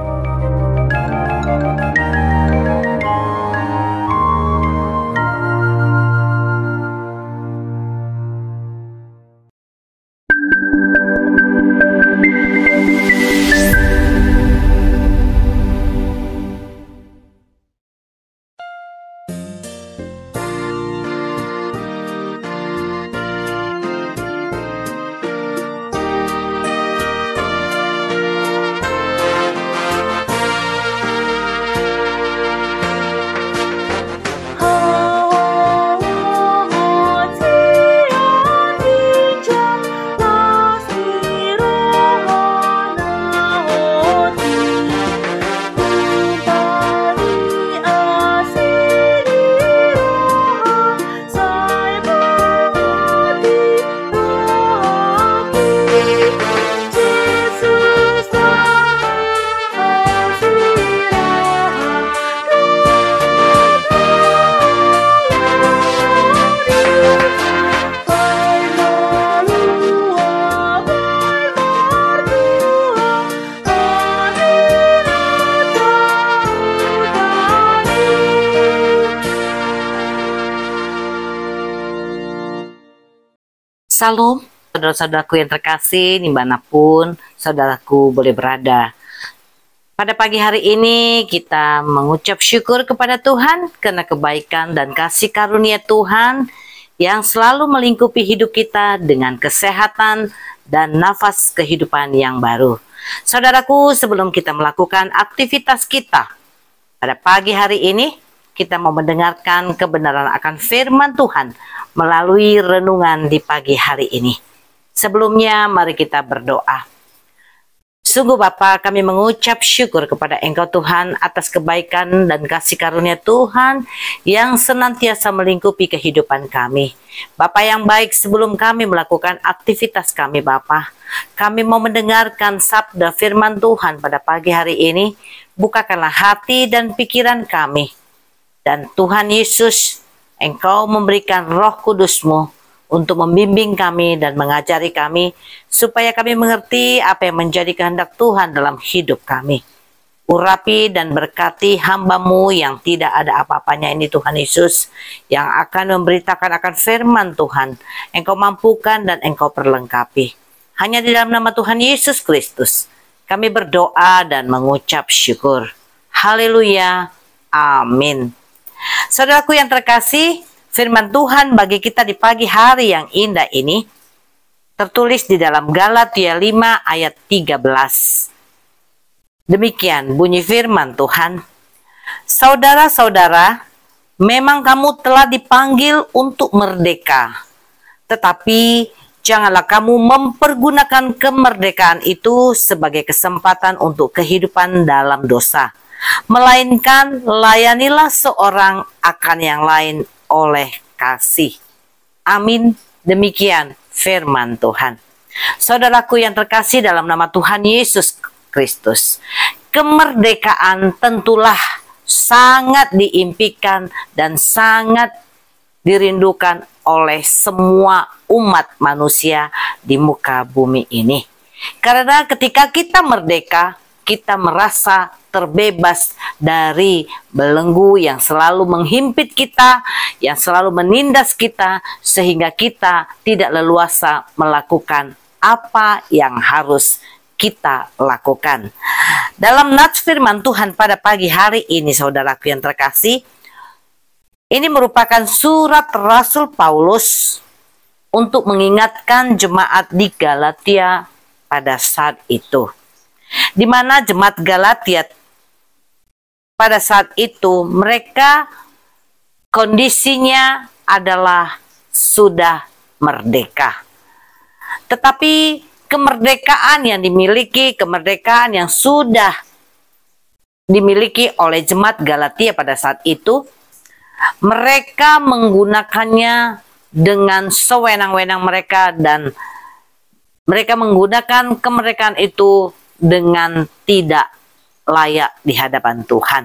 Thank you. Salam, saudara-saudaraku yang terkasih dimanapun saudaraku boleh berada. Pada pagi hari ini kita mengucap syukur kepada Tuhan karena kebaikan dan kasih karunia Tuhan yang selalu melingkupi hidup kita dengan kesehatan dan nafas kehidupan yang baru. Saudaraku, sebelum kita melakukan aktivitas kita pada pagi hari ini, kita mau mendengarkan kebenaran akan firman Tuhan melalui renungan di pagi hari ini. Sebelumnya mari kita berdoa. Sungguh Bapa, kami mengucap syukur kepada Engkau Tuhan atas kebaikan dan kasih karunia Tuhan yang senantiasa melingkupi kehidupan kami. Bapa yang baik sebelum kami melakukan aktivitas kami Bapa, kami mau mendengarkan sabda firman Tuhan pada pagi hari ini. Bukakanlah hati dan pikiran kami dan Tuhan Yesus, Engkau memberikan roh kudusmu untuk membimbing kami dan mengajari kami, supaya kami mengerti apa yang menjadi kehendak Tuhan dalam hidup kami. Urapi dan berkati hambamu yang tidak ada apa-apanya ini Tuhan Yesus, yang akan memberitakan akan firman Tuhan, engkau mampukan dan engkau perlengkapi. Hanya di dalam nama Tuhan Yesus Kristus, kami berdoa dan mengucap syukur. Haleluya. Amin. Saudaraku yang terkasih, firman Tuhan bagi kita di pagi hari yang indah ini tertulis di dalam Galatia 5 ayat 13. Demikian bunyi firman Tuhan. Saudara-saudara, memang kamu telah dipanggil untuk merdeka. Tetapi janganlah kamu mempergunakan kemerdekaan itu sebagai kesempatan untuk kehidupan dalam dosa melainkan layanilah seorang akan yang lain oleh kasih. Amin. Demikian firman Tuhan. Saudaraku yang terkasih dalam nama Tuhan Yesus Kristus, kemerdekaan tentulah sangat diimpikan dan sangat dirindukan oleh semua umat manusia di muka bumi ini. Karena ketika kita merdeka, kita merasa terbebas dari belenggu yang selalu menghimpit kita, yang selalu menindas kita, sehingga kita tidak leluasa melakukan apa yang harus kita lakukan. Dalam nats firman Tuhan pada pagi hari ini, saudaraku yang terkasih, ini merupakan surat Rasul Paulus untuk mengingatkan jemaat di Galatia pada saat itu di mana jemaat Galatia pada saat itu mereka kondisinya adalah sudah merdeka. Tetapi kemerdekaan yang dimiliki, kemerdekaan yang sudah dimiliki oleh jemaat Galatia pada saat itu, mereka menggunakannya dengan sewenang-wenang mereka dan mereka menggunakan kemerdekaan itu dengan tidak layak di hadapan Tuhan.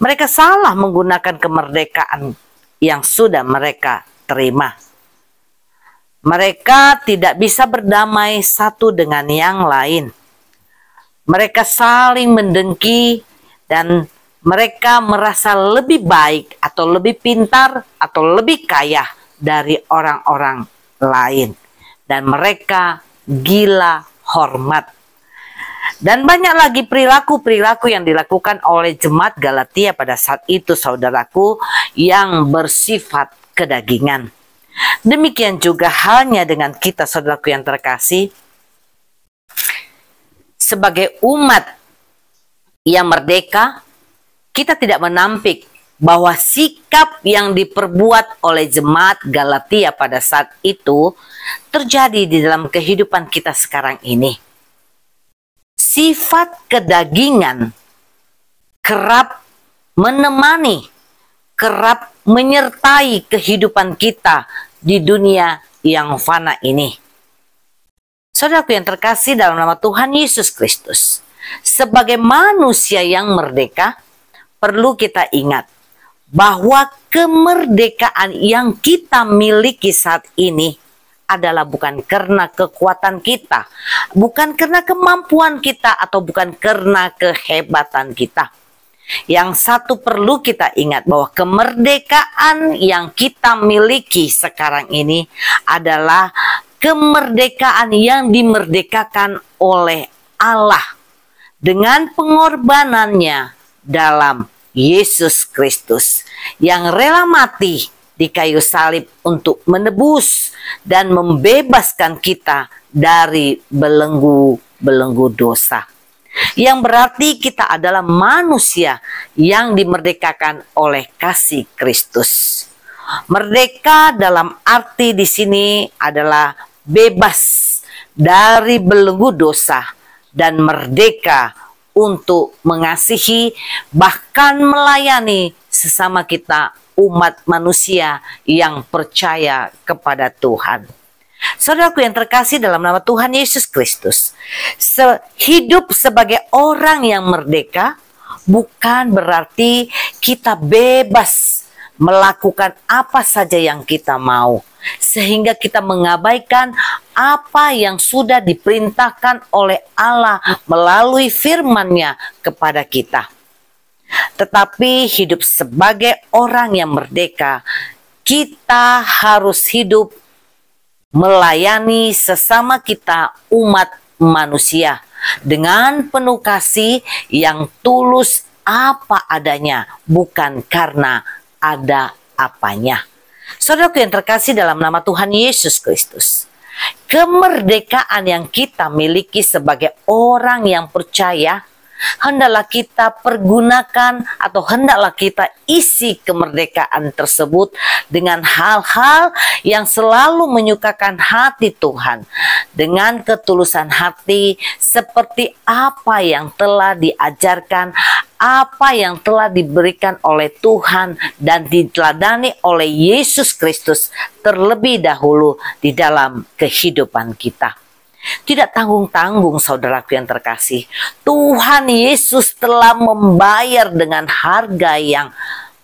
Mereka salah menggunakan kemerdekaan yang sudah mereka terima. Mereka tidak bisa berdamai satu dengan yang lain. Mereka saling mendengki dan mereka merasa lebih baik atau lebih pintar atau lebih kaya dari orang-orang lain. Dan mereka gila hormat dan banyak lagi perilaku-perilaku yang dilakukan oleh jemaat Galatia pada saat itu saudaraku yang bersifat kedagingan. Demikian juga halnya dengan kita saudaraku yang terkasih. Sebagai umat yang merdeka, kita tidak menampik bahwa sikap yang diperbuat oleh jemaat Galatia pada saat itu terjadi di dalam kehidupan kita sekarang ini sifat kedagingan kerap menemani, kerap menyertai kehidupan kita di dunia yang fana ini. Saudaraku yang terkasih dalam nama Tuhan Yesus Kristus, sebagai manusia yang merdeka, perlu kita ingat bahwa kemerdekaan yang kita miliki saat ini adalah bukan karena kekuatan kita, bukan karena kemampuan kita, atau bukan karena kehebatan kita. Yang satu perlu kita ingat bahwa kemerdekaan yang kita miliki sekarang ini adalah kemerdekaan yang dimerdekakan oleh Allah dengan pengorbanannya dalam Yesus Kristus yang rela mati di kayu salib untuk menebus dan membebaskan kita dari belenggu-belenggu dosa. Yang berarti kita adalah manusia yang dimerdekakan oleh kasih Kristus. Merdeka dalam arti di sini adalah bebas dari belenggu dosa dan merdeka untuk mengasihi bahkan melayani sesama kita umat manusia yang percaya kepada Tuhan. Saudaraku yang terkasih dalam nama Tuhan Yesus Kristus, hidup sebagai orang yang merdeka bukan berarti kita bebas melakukan apa saja yang kita mau sehingga kita mengabaikan apa yang sudah diperintahkan oleh Allah melalui firman-Nya kepada kita. Tetapi hidup sebagai orang yang merdeka, kita harus hidup melayani sesama kita umat manusia dengan penuh kasih yang tulus apa adanya, bukan karena ada apanya. Saudaraku yang terkasih dalam nama Tuhan Yesus Kristus. Kemerdekaan yang kita miliki sebagai orang yang percaya hendaklah kita pergunakan atau hendaklah kita isi kemerdekaan tersebut dengan hal-hal yang selalu menyukakan hati Tuhan dengan ketulusan hati seperti apa yang telah diajarkan apa yang telah diberikan oleh Tuhan dan diteladani oleh Yesus Kristus terlebih dahulu di dalam kehidupan kita. Tidak tanggung-tanggung saudaraku yang terkasih, Tuhan Yesus telah membayar dengan harga yang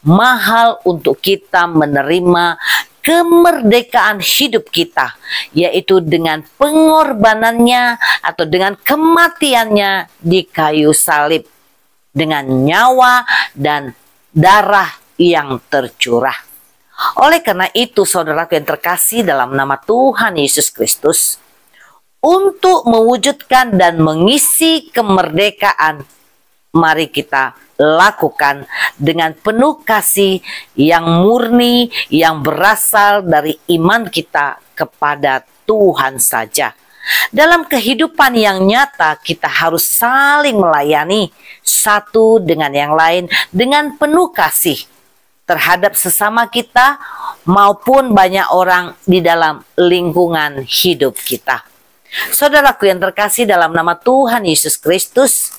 mahal untuk kita menerima kemerdekaan hidup kita, yaitu dengan pengorbanannya atau dengan kematiannya di kayu salib, dengan nyawa dan darah yang tercurah. Oleh karena itu, saudaraku yang terkasih dalam nama Tuhan Yesus Kristus, untuk mewujudkan dan mengisi kemerdekaan. Mari kita lakukan dengan penuh kasih yang murni, yang berasal dari iman kita kepada Tuhan saja. Dalam kehidupan yang nyata, kita harus saling melayani satu dengan yang lain dengan penuh kasih terhadap sesama kita maupun banyak orang di dalam lingkungan hidup kita. Saudaraku yang terkasih dalam nama Tuhan Yesus Kristus,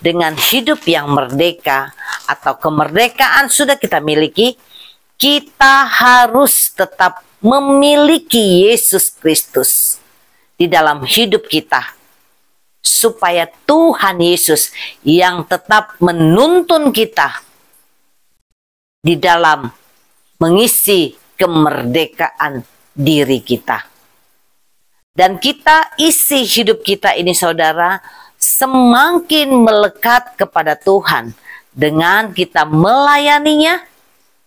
dengan hidup yang merdeka atau kemerdekaan sudah kita miliki, kita harus tetap memiliki Yesus Kristus di dalam hidup kita supaya Tuhan Yesus yang tetap menuntun kita di dalam mengisi kemerdekaan diri kita. Dan kita isi hidup kita ini saudara semakin melekat kepada Tuhan dengan kita melayaninya,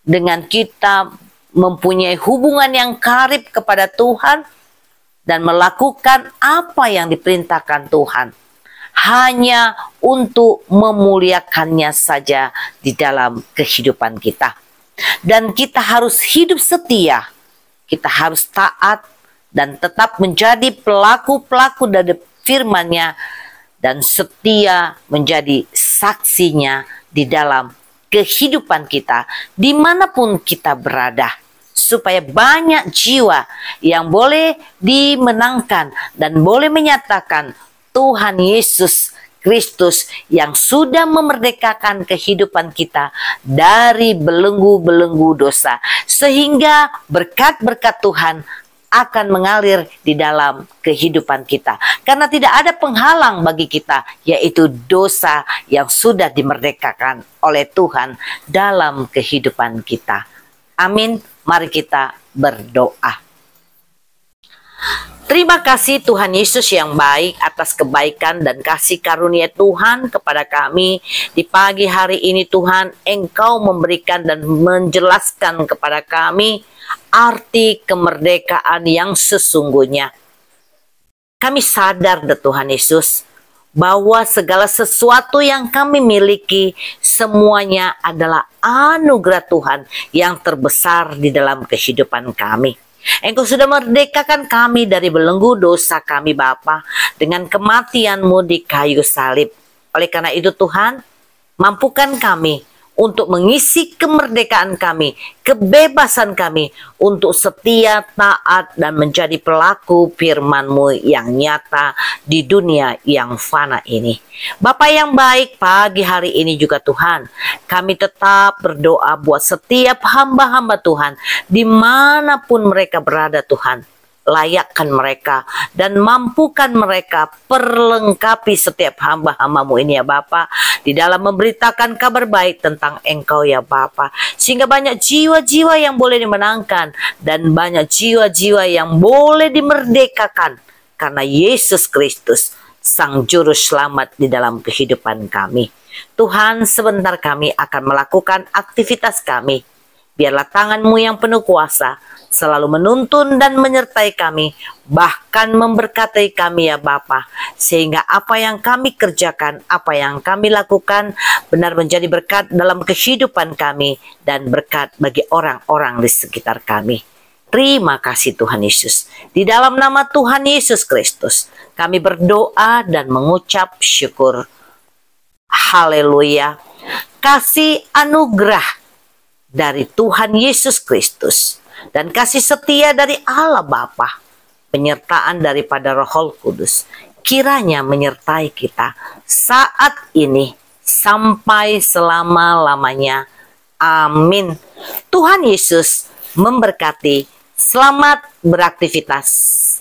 dengan kita mempunyai hubungan yang karib kepada Tuhan dan melakukan apa yang diperintahkan Tuhan hanya untuk memuliakannya saja di dalam kehidupan kita. Dan kita harus hidup setia, kita harus taat dan tetap menjadi pelaku-pelaku dari firman-Nya dan setia menjadi saksinya di dalam kehidupan kita dimanapun kita berada supaya banyak jiwa yang boleh dimenangkan dan boleh menyatakan Tuhan Yesus Kristus yang sudah memerdekakan kehidupan kita dari belenggu-belenggu dosa, sehingga berkat-berkat Tuhan akan mengalir di dalam kehidupan kita. Karena tidak ada penghalang bagi kita, yaitu dosa yang sudah dimerdekakan oleh Tuhan dalam kehidupan kita. Amin. Mari kita berdoa. Terima kasih Tuhan Yesus yang baik atas kebaikan dan kasih karunia Tuhan kepada kami. Di pagi hari ini Tuhan, Engkau memberikan dan menjelaskan kepada kami arti kemerdekaan yang sesungguhnya. Kami sadar deh Tuhan Yesus bahwa segala sesuatu yang kami miliki semuanya adalah anugerah Tuhan yang terbesar di dalam kehidupan kami. Engkau sudah merdekakan kami dari belenggu dosa kami Bapa dengan kematianmu di kayu salib. Oleh karena itu Tuhan, mampukan kami untuk mengisi kemerdekaan kami, kebebasan kami untuk setia, taat, dan menjadi pelaku firman-Mu yang nyata di dunia yang fana ini. Bapak yang baik, pagi hari ini juga Tuhan, kami tetap berdoa buat setiap hamba-hamba Tuhan, dimanapun mereka berada Tuhan, layakkan mereka dan mampukan mereka perlengkapi setiap hamba-hambamu ini ya Bapa di dalam memberitakan kabar baik tentang engkau ya Bapa sehingga banyak jiwa-jiwa yang boleh dimenangkan dan banyak jiwa-jiwa yang boleh dimerdekakan karena Yesus Kristus sang juru selamat di dalam kehidupan kami Tuhan sebentar kami akan melakukan aktivitas kami biarlah tanganmu yang penuh kuasa selalu menuntun dan menyertai kami, bahkan memberkati kami ya Bapa, sehingga apa yang kami kerjakan, apa yang kami lakukan benar menjadi berkat dalam kehidupan kami dan berkat bagi orang-orang di sekitar kami. Terima kasih Tuhan Yesus. Di dalam nama Tuhan Yesus Kristus, kami berdoa dan mengucap syukur. Haleluya. Kasih anugerah dari Tuhan Yesus Kristus dan kasih setia dari Allah Bapa, penyertaan daripada Roh Kudus, kiranya menyertai kita saat ini sampai selama-lamanya. Amin. Tuhan Yesus memberkati. Selamat beraktivitas.